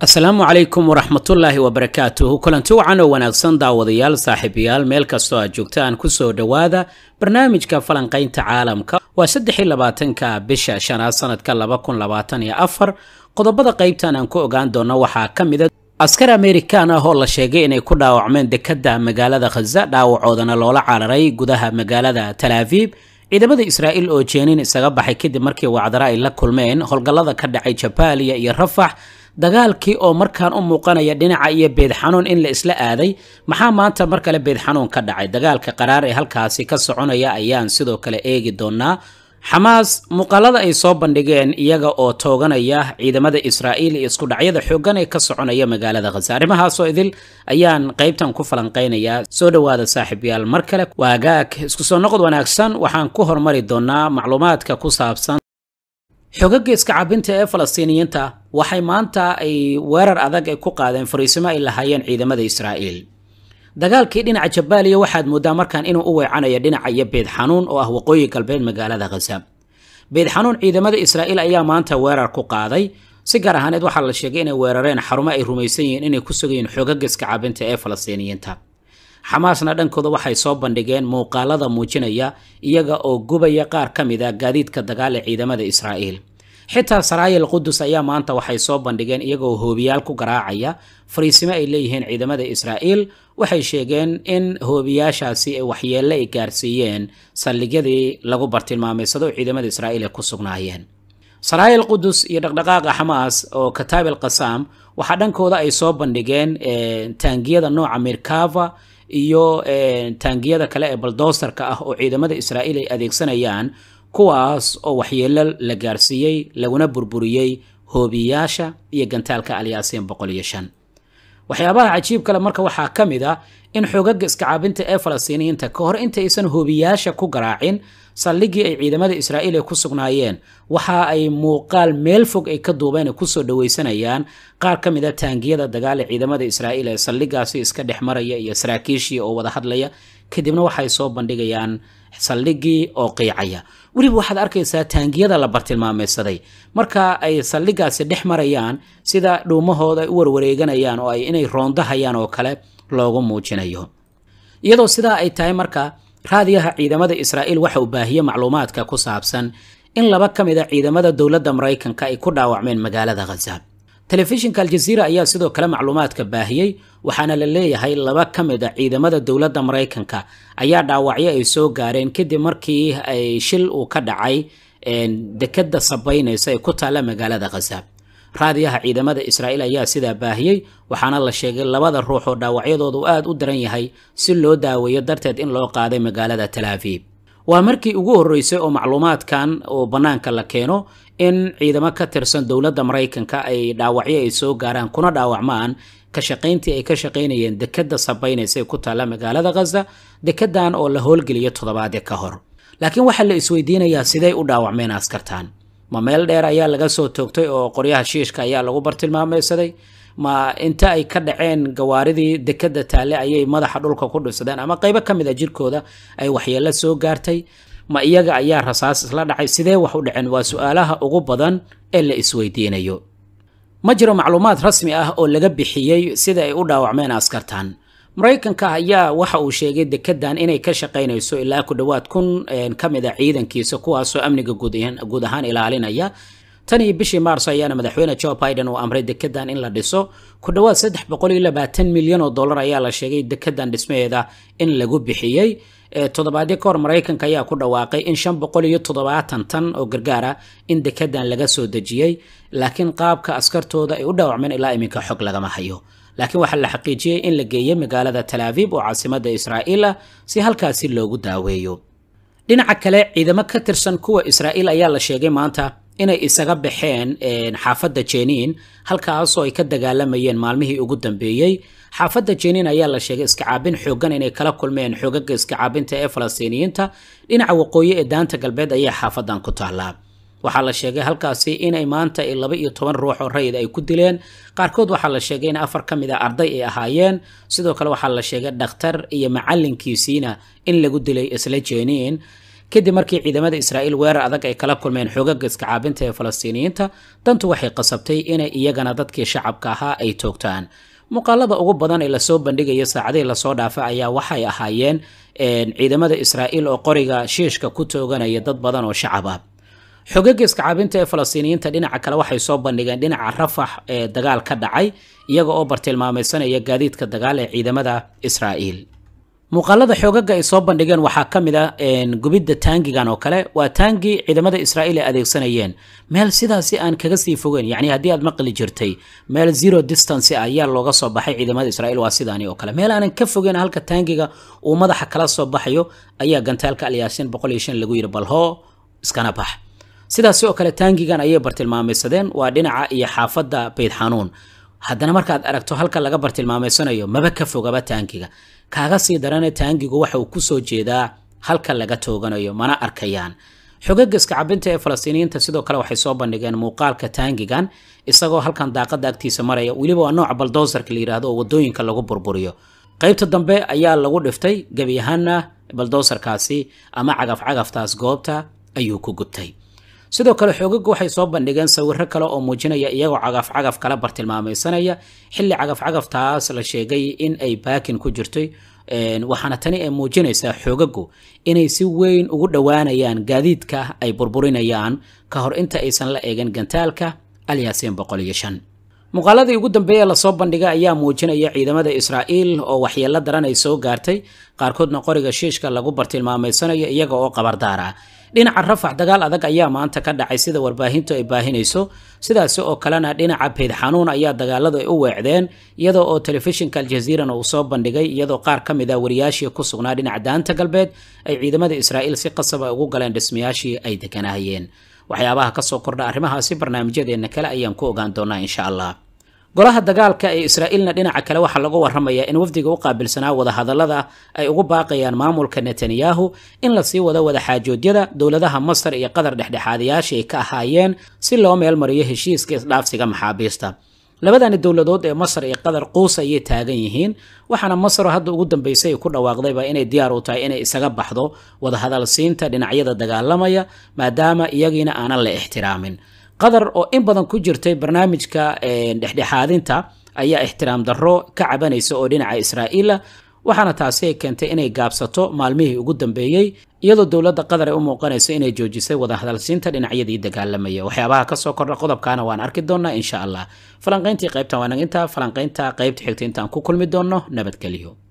asalaamu calaykum waraxmatullaahi wabarakaatuhu kulanti wacan oo wanaagsan daawadayaal saaxiibayaal meel kastoo aad joogtaan ku soo dhowaada barnaamijka falanqaynta caalamka waa saddex iyo labaatanka bisha shanaad sanadka laba kun labaatan iyo afar qodobada qaybtan aan ku ogaan doonno waxaa ka mida ah, askar amerikan ah oo la sheegay inay ku dhaawacmeen dekedda magaalada khaza dhaawacoodana loola cararay gudaha magaalada talaaviib ciidamada israa'iil oo jeenin isaga baxay kadib markii wacdaro ay la kulmeen howlgallada ka dhacay jabaaliya iyo rafax dagaalkii oo markaan u muuqanaya dhinaca iyo beed xanuun in la isla aaday maxaa maanta mar kale beed xanuun ka dhacay dagaalka qaraar ee halkaasi ka soconaya ayaan sidoo kale eegi doonaa xamaas muuqaalada ay soo bandhigeen iyaga oo tooganaya ciidamada israa'iil iyo isku dhacyada xooggan ee ka soconaya magaalada khase arrimahaasoo idil ayaan qaybtan ku falanqaynayaa soo dhowaada saaxiibyaal mar kale waagaag isku soo noqod wanaagsan waxaan ku hormari doonaa macluumaadka ku saabsan xoogagga iska cabinta ee falastiiniyiinta waxay maanta ay weerar adag ay ku qaadeen fariisimo ay lahaayeen ciidamada israa'iil dagaalkii dhinaca jabaaliya waxaad mooddaa markaan inuu u weecanaya dhinaca iyo beed xanuun oo ah waqooyi galbeed magaalada khaza beed xanuun ciidamada israa'iil ayaa maanta weerar ku qaaday si gaar ahaaneed waxaa la sheegay inay weerareen xarumo ay rumaysan yihiin inay ku sugayiin xoogagga iska cabinta ee falastiiniyiinta xamaasna dhankooda waxay soo bandhigeen muuqaalada muujinaya iyaga oo gubaya qaar ka mid a ah gaadiidka dagaal ee ciidamada israa'iil xitaa saraayil qudus ayaa maanta waxay soo bandhigeen iyagoo hoobiyaal ku garaacaya fariisimo ay leeyihiin ciidamada israa'iil waxay sheegeen in hoobiyaashaasi ay waxyeelle ay gaarsiiyeen saldhigyadii lagu bartilmaameysado ciidamada israa'iil ay ku sugnaayeen saraayil qudus iyo dhaqdhaqaaqa xamaas oo kataab el qasaam waxaa dhankooda ay soo bandhigeen eh, taangiyada nooca mirkava iyo eh, taangiyada kale ee baldosterka ah oo ciidamada israa'iil ay adeegsanayaan kuwaas oo waxyeelo la gaarsiiyey laguna burburiyey hoobiyaasha iyo gantaalka alyaasiin boqol iyo shan waxyaabaha cajiib kale marka waxaa ka mid a ah in xoogaga iskacaabinta ee falastiiniyiinta ka hor intaaysan hoobiyyaasha ku garaacin saldhigii ay ciidamada israa'iil ay ku sugnaayeen waxa ay muuqaal meel fog ay ka duubeen ay kusoo dhaweysanayaan qaar ka mid a ah taangiyada dagaal ee ciidamada israa'iil ee saldhigaasi iska dhex maraya iyo saraakiishii oo wada hadlaya kadibna waxay soo bandhigayaan saldhigii oo qiicaya weliba waxaad arkaysaa taangiyada la bartilmaamaysaday marka ay saldhigaasi dhex marayaan sida dhuumahooda ay u warwareeganayaan oo ay inay roondahayaan oo kale loogu muujinayo iyadoo sidaa ay tahay marka raadiyaha ciidamada israa'iil waxa uu baahiyey macluumaadka ku saabsan in laba ka mid a ciidamada dowladda maraykanka ay ku dhaawacmeen magaalada khaza telefishinka aljaziira ayaa sidoo kale macluumaadka baahiyey waxaana la leeyahay laba ka mid a ciidamada dowladda maraykanka ayaa dhaawacyo ay soo gaareen kadib markii ay shil uu ka dhacay dekadda sabaynaysa ee ku taalla magaalada khasaab raadiyaha ciidamada israa'iil ayaa sidaa baahiyey waxaana la sheegay labada ruux oo dhaawacyadoodu aad u daran yahay si loo daaweeyo darteed in loo qaaday magaalada talaafiib waa markii ugu horreysay oo macluumaadkan oo bannaanka la keeno in ciidamo ka tirsan dowladda maraykanka ay dhaawacyo ay soo gaaraan kuna dhaawacmaan ka shaqayntii ay ka shaqaynayeen dekedda sabaynaysa ee ku taalla magaalada khaza dekeddan oo la howlgeliyo toddobaadyo ka hor laakiin waxaa la isweydiinayaa siday u dhaawacmeen askartan ma meel dheer ayaa laga soo toogtay oo qoryaha shiishka ayaa lagu bartilmaameysaday ma inta ay ka dhaceen gawaaridii dekedda taalle ayay madaxa dhulka ku dhunsadeen ama qaybo ka mid a ah jirkooda ay waxyeelo soo gaartay ma iyaga ayaa rasaas isla dhacay sidee wax u dhaceen waa su-aalaha ugu badan ee la isweydiinayo ma jiro macluumaad rasmi ah oo laga bixiyey sida ay u dhaawacmeen askartan maraykanka ayaa waxa uu sheegay dekedan inay ka shaqaynayso ilaa ku dhowaad kun ka mid a ah ciidankiisa kuwaasoo amniga guud ahaan ilaalinaya tan iyo bishii maarso ayaana madaxweyne jo biden uu amray dekedan in la dhiso ku dhawaad saddex boqoliyo labaatan milyan oo dollar ayaa la sheegay dekedan dhismaheeda in lagu bixiyey toddobaadyo kahor maraykanka ayaa ku dhawaaqay in shan boqol iyo toddobaatan tan oo gargaara in dekedan laga soo dejiyey laakiin qaabka askartooda ay u dhaawacmeen ilaa iminka xog lagama hayo laakiin waxaa la xaqiijiyey in la geeyey magaalada talaabiib oo caasimada israa'iil a ah si halkaasi loogu daaweeyo dhinaca kale ciidamo ka tirsan kuwa israa'iil ayaa la sheegay maanta inay isaga baxeen xaafadda jeniin halkaasoo ay ka dagaalamayeen maalmihii ugu dambeeyey xaafadda jeniin ayaa la sheegay iskacaabin xoogan inay kala kulmeen xoogaga iskacaabinta ee falastiiniyiinta dhinaca waqooyi ee daanta galbeed ayaa xaafadan ku taallaa waxaa la sheegay halkaasi inay maanta laba iyo toban ruux oo rayid ay ku dileen qaarkood waxaa la sheegay in afar ka mid a ah arday ay ahaayeen sidoo kale waxaa la sheegay dhakhtar iyo macalinkiisiina in lagu dilay isla jeniin kadib markii ciidamada israa'iil weerar adag ay kala kulmeen xoogaga caabinta ee falastiiniyiinta dantu waxay qasabtay inay iyagana dadkii shacabka ahaa ay toogtaan muuqaalada ugu badan ee lasoo bandhigayo saacadihii lasoo dhaafa ayaa waxay ahaayeen ciidamada israa'iil oo qoriga shiishka ku tooganaya dad badan oo shacab ah xogaga iskacaabinta ee falastiiniyiinta dhinaca kale waxay soo bandhigeen dhinaca rafax ee dagaal ka dhacay iyaga oo bartilmaamaysanaya gaadiidka dagaal ee ciidamada israa'iil muuqaalada xoogaga ay soo bandhigeen waxaa ka mid ah gubidda taangigan oo kale waa taangi ciidamada israa'iil ay adeegsanayeen meel sidaasi aan kaga sii fogeyn yacni haddii aad maqli jirtay meel zero distance ah ayaa looga soo baxay ciidamada israa'iil waa sidaani oo kale meel aanan ka fogeyn halka taangiga uu madaxa kala soo baxayo ayaa gantaalka alyaasiin boqol iyo shan lagu yidhi balhoo iskana bax sidaasi oo kale taangigan ayay bartilmaameysadeen waa dhinaca iyo xaafadda beyd xanuun haddana markaad aragto halka laga bartilmaameysanayo maba ka fogaba taangiga kaaga sii darana taangigu waxa uu kusoo jeedaa halka laga tooganayo mana arkayaan xogaga iskacabinta ee falastiiniyiinta sidoo kale waxay soo bandhigeen muuqaalka taangigan isagoo halkan daaqada agtiisa maraya weliba waa nooc baldoosarka la yidhaahdo oo wadooyinka lagu burburiyo qaybta dambe ayaa lagu dhiftay gebi ahaana baldoosarkaasi ama cagaf goobta ayuu ku gubtay sidoo kale xoogagu waxay soo bandhigeen sawiro kale oo muujinaya iyagoo cagafcagaf kala bartilmaamaysanaya xilli cagaf-cagaftaas la sheegay in ay baakin ku jirtay waxaana tani ay muujinaysaa xoogagu inay si weyn ugu dhowaanayaan gaadiidka ay burburinayaan ka hor inta aysan la eegin gantaalka alyaasiin boqol iyo shan muuqaaladii ugu dambeeye lasoo bandhigay ayaa muujinaya ciidamada israa'iil oo waxyeelo daran ay soo gaartay qaarkoodna qoriga shiishka lagu bartilmaamaysanayo iyaga oo qabardaar ah dhinaca rafax dagaal adag ayaa maanta ka dhacay sida warbaahintu ay baahinayso sidaasi oo kalena dhinaca beyd xanuun ayaa dagaaladu ay u weecdeen iyadoo oo telefishinka aljaziirana uu soo bandhigay iyadoo qaar ka mid a ah wariyaashii ku sugnaa dhinaca daanta galbeed ay ciidamada israa'iil si qasab ay ugu galeen dhismayaashii ay deganaayeen waxyaabaha ka soo kordha arrimahaasi barnaamijyadeenna kale ayaan ku ogaan doonaa insha allah golaha dagaalka ee israa'iilna dhinaca kale waxaa lagu waramayaa in wafdiga u qaabilsanaa wadahadallada ay ugu baaqayaan maamulka netanyahu in lasii wado wadaxaajoodyada dowladaha masar iyo qatar dhexdhexaadayaasha ay ka ahaayeen si loo meel mariyo heshiiska isdhaafsiga maxaabiista labadani dowladood ee masar iyo qatar quus ayay taagan yihiin waxaana masar hadda ugu dambeysay ku dhawaaqdayba inay diyaar u tahay inay isaga baxdo wadahadalsiinta dhinacyada dagaalamaya maadaama iyagiina aanan la ixtiraamin qadar oo in badan ku jirtay barnaamijka eh, dhexdhexaadinta ayaa ixtiraam darro ka cabanaysa oo dhinaca israa'iila waxaana taasi ay keentay inay gaabsato maalmihii ugu dambeeyey iyadoo dowladda qadar ay u muuqanayso inay joojisay wadahadalsiinta dhinacyadii dagaalamaya waxyaabaha kasoo kordha qodobkaana waan arki doonaa insha allah falanqayntii qaybtan waanaginta falanqaynta qaybta xigta intaan ku kulmi doonno nabadgelyo